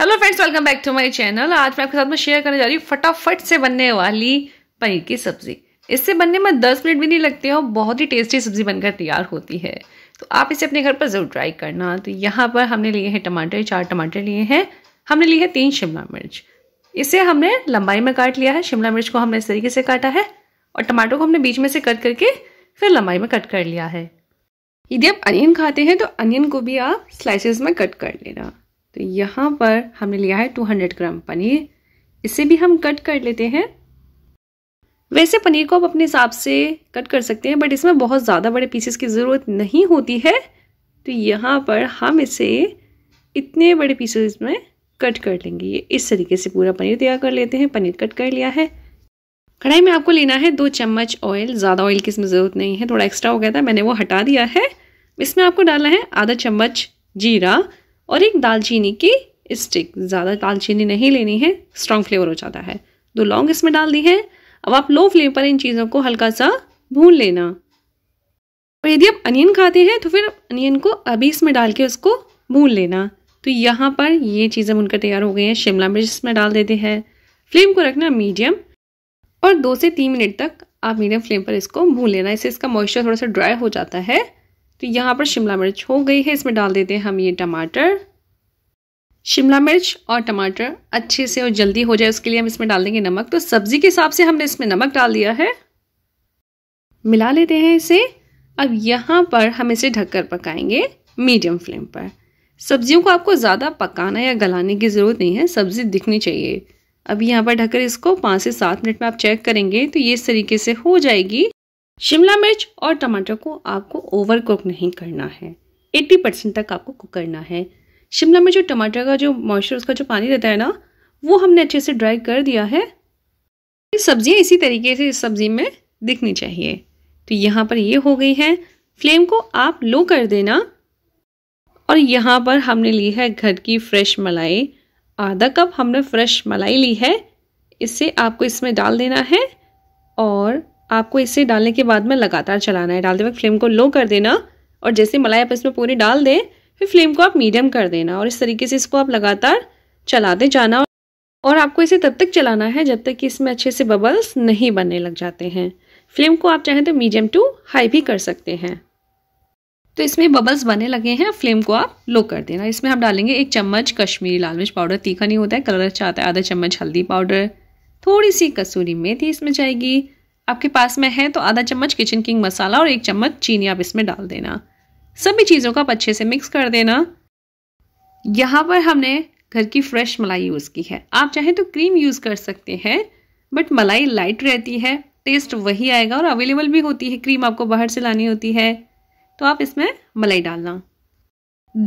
hello friends welcome back to my channel आज मैं आपके साथ में शेयर करने जा रही हूँ फटाफट से बनने वाली पनीर की सब्ज़ी इससे बनने में दस मिनट भी नहीं लगते और बहुत ही टेस्टी सब्ज़ी बनकर तैयार होती है तो आप इसे अपने घर पर ज़रूर ट्राई करना तो यहाँ पर हमने लिए हैं टमाटर चार टमाटर लिए हैं हमने लिए है तीन शिमला मिर्च इसे हमने लंबाई में काट लिया है शिमला मिर्च को हमने इस तरीके से काटा है और टमाटो को हमने बीच में से कट करके फिर लंबाई में कट कर लिया है यदि आप अनियन खाते हैं तो अनियन को भी आप स्लाइसेस में कट कर लेना तो यहाँ पर हमने लिया है 200 ग्राम पनीर इसे भी हम कट कर लेते हैं वैसे पनीर को आप अपने हिसाब से कट कर सकते हैं बट इसमें बहुत ज़्यादा बड़े पीसेस की ज़रूरत नहीं होती है तो यहाँ पर हम इसे इतने बड़े पीसेस में कट कर लेंगे ये इस तरीके से पूरा पनीर तैयार कर लेते हैं पनीर कट कर लिया है कढ़ाई में आपको लेना है दो चम्मच ऑयल ज़्यादा ऑयल की इसमें ज़रूरत नहीं है थोड़ा एक्स्ट्रा हो गया था मैंने वो हटा दिया है इसमें आपको डालना है आधा चम्मच जीरा और एक दालचीनी की स्टिक ज़्यादा दालचीनी नहीं लेनी है स्ट्रॉन्ग फ्लेवर हो जाता है दो लौंग इसमें डाल दी है अब आप लो फ्लेम पर इन चीज़ों को हल्का सा भून लेना और यदि आप अनियन खाते हैं तो फिर अनियन को अभी इसमें डाल के उसको भून लेना तो यहाँ पर ये चीज़ें बनकर तैयार हो गई हैं शिमला मिर्च इसमें डाल देते हैं फ्लेम को रखना मीडियम और दो से तीन मिनट तक आप मीडियम फ्लेम पर इसको भून लेना इससे इसका मॉइस्चर थोड़ा सा ड्राई हो जाता है तो यहाँ पर शिमला मिर्च हो गई है इसमें डाल देते हैं हम ये टमाटर शिमला मिर्च और टमाटर अच्छे से और जल्दी हो जाए उसके लिए हम इसमें डाल देंगे नमक तो सब्जी के हिसाब से हमने इसमें नमक डाल दिया है मिला लेते हैं इसे अब यहाँ पर हम इसे ढककर पकाएंगे मीडियम फ्लेम पर सब्जियों को आपको ज़्यादा पकाना या गलाने की ज़रूरत नहीं है सब्ज़ी दिखनी चाहिए अब यहाँ पर ढककर इसको पाँच से सात मिनट में आप चेक करेंगे तो ये इस तरीके से हो जाएगी शिमला मिर्च और टमाटर को आपको ओवर कुक नहीं करना है 80 परसेंट तक आपको कुक करना है शिमला मिर्च और टमाटर का जो मॉइस्चर उसका जो पानी रहता है ना वो हमने अच्छे से ड्राई कर दिया है सब्जियां इसी तरीके से इस सब्जी में दिखनी चाहिए तो यहाँ पर ये हो गई है फ्लेम को आप लो कर देना और यहाँ पर हमने ली है घर की फ्रेश मलाई आधा कप हमने फ्रेश मलाई ली है इसे आपको इसमें डाल देना है और आपको इसे डालने के बाद में लगातार चलाना है डालते वक्त फ्लेम को लो कर देना और जैसे मलाई आप इसमें पूरी डाल दें फिर फ्लेम को आप मीडियम कर देना और इस तरीके से इसको आप लगातार चलाते जाना और आपको इसे तब तक चलाना है जब तक कि इसमें अच्छे से बबल्स नहीं बनने लग जाते हैं फ्लेम को आप चाहें तो मीडियम टू हाई भी कर सकते हैं तो इसमें बबल्स बने लगे हैं फ्लेम को आप लो कर देना इसमें हम डालेंगे एक चम्मच कश्मीरी लाल मिर्च पाउडर तीखा नहीं होता है कलर अच्छा आता है आधा चम्मच हल्दी पाउडर थोड़ी सी कसूरी मेथी इसमें जाएगी आपके पास में है तो आधा चम्मच किचन किंग मसाला और एक चम्मच चीनी आप इसमें डाल देना सभी चीज़ों को आप अच्छे से मिक्स कर देना यहाँ पर हमने घर की फ्रेश मलाई यूज़ की है आप चाहें तो क्रीम यूज़ कर सकते हैं बट मलाई लाइट रहती है टेस्ट वही आएगा और अवेलेबल भी होती है क्रीम आपको बाहर से लानी होती है तो आप इसमें मलाई डालना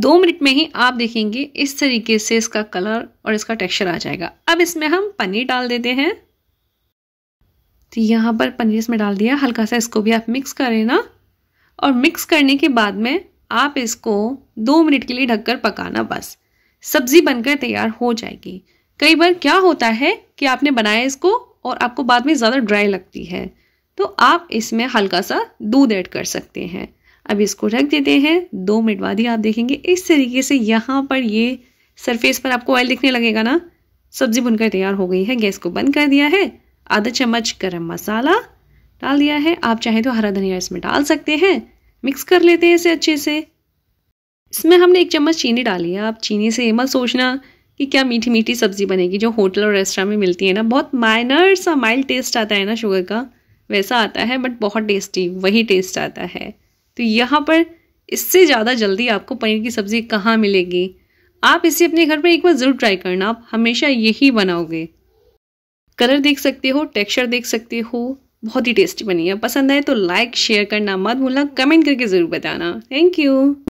दो मिनट में ही आप देखेंगे इस तरीके से इसका कलर और इसका टेक्सचर आ जाएगा अब इसमें हम पनीर डाल देते हैं तो यहाँ पर पनीर इसमें डाल दिया हल्का सा इसको भी आप मिक्स करें ना और मिक्स करने के बाद में आप इसको दो मिनट के लिए ढककर पकाना बस सब्जी बनकर तैयार हो जाएगी कई बार क्या होता है कि आपने बनाया इसको और आपको बाद में ज़्यादा ड्राई लगती है तो आप इसमें हल्का सा दूध ऐड कर सकते हैं अब इसको ढक देते हैं दो मिनट बाद ही आप देखेंगे इस तरीके से यहाँ पर ये सरफेस पर आपको ऑयल दिखने लगेगा ना सब्जी बनकर तैयार हो गई है गैस को बंद कर दिया है आधा चम्मच गरम मसाला डाल दिया है आप चाहें तो हरा धनिया इसमें डाल सकते हैं मिक्स कर लेते हैं इसे अच्छे से इसमें हमने एक चम्मच चीनी डाली है आप चीनी से ये मत सोचना कि क्या मीठी मीठी सब्ज़ी बनेगी जो होटल और रेस्टोरेंट में मिलती है ना बहुत माइनर सा माइल्ड टेस्ट आता है ना शुगर का वैसा आता है बट बहुत टेस्टी वही टेस्ट आता है तो यहाँ पर इससे ज़्यादा जल्दी आपको पनीर की सब्ज़ी कहाँ मिलेगी आप इसे अपने घर पर एक बार ज़रूर ट्राई करना आप हमेशा यही बनाओगे कलर देख सकते हो टेक्सचर देख सकते हो बहुत ही टेस्टी बनी है पसंद आए तो लाइक शेयर करना मत भूलना कमेंट करके ज़रूर बताना थैंक यू